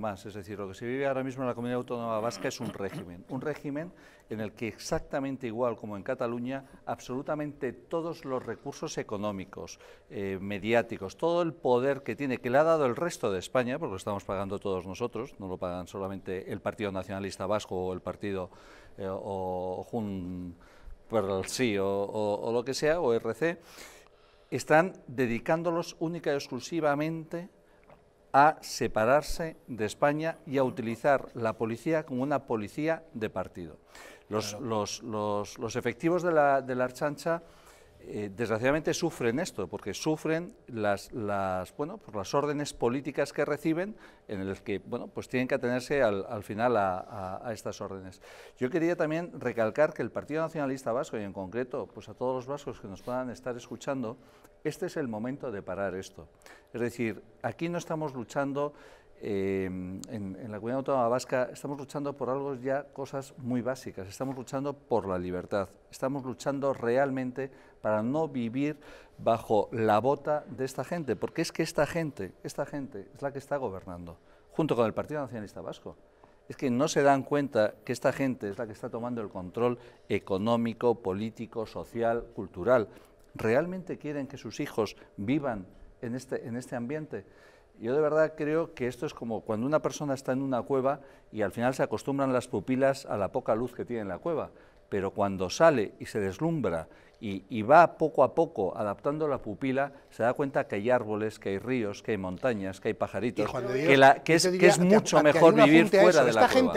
más, Es decir, lo que se vive ahora mismo en la comunidad autónoma vasca es un régimen, un régimen en el que exactamente igual como en Cataluña, absolutamente todos los recursos económicos, eh, mediáticos, todo el poder que tiene, que le ha dado el resto de España, porque lo estamos pagando todos nosotros, no lo pagan solamente el Partido Nacionalista Vasco o el Partido eh, o Jun sí o, o lo que sea, o RC, están dedicándolos única y exclusivamente a separarse de España y a utilizar la policía como una policía de partido. Los, efectivos de la, de la Archancha eh, desgraciadamente sufren esto, porque sufren las, las, bueno, por las órdenes políticas que reciben, en las que bueno, pues tienen que atenerse al, final a, estas órdenes. Yo quería también recalcar que el Partido Nacionalista Vasco, y en concreto pues a todos los vascos que nos puedan estar escuchando, este es el momento de parar esto. Es decir, aquí no estamos luchando Em, en, la comunidad autónoma vasca estamos luchando por algo ya cosas muy básicas, estamos luchando por la libertad, estamos luchando realmente para no vivir bajo la bota de esta gente, porque es que esta gente, esta gente es la que está gobernando, junto con el Partido Nacionalista Vasco. Es que no se dan cuenta que esta gente es la que está tomando el control económico, político, social, cultural. ¿Realmente quieren que sus hijos vivan en este, en este ambiente? Yo de verdad creo que esto es como cuando una persona está en una cueva y al final se acostumbran las pupilas a la poca luz que tiene en la cueva, pero cuando sale y se deslumbra y, va poco a poco adaptando la pupila, se da cuenta que hay árboles, que hay ríos, que hay montañas, que hay pajaritos, que, es, mucho mejor vivir fuera de la cueva.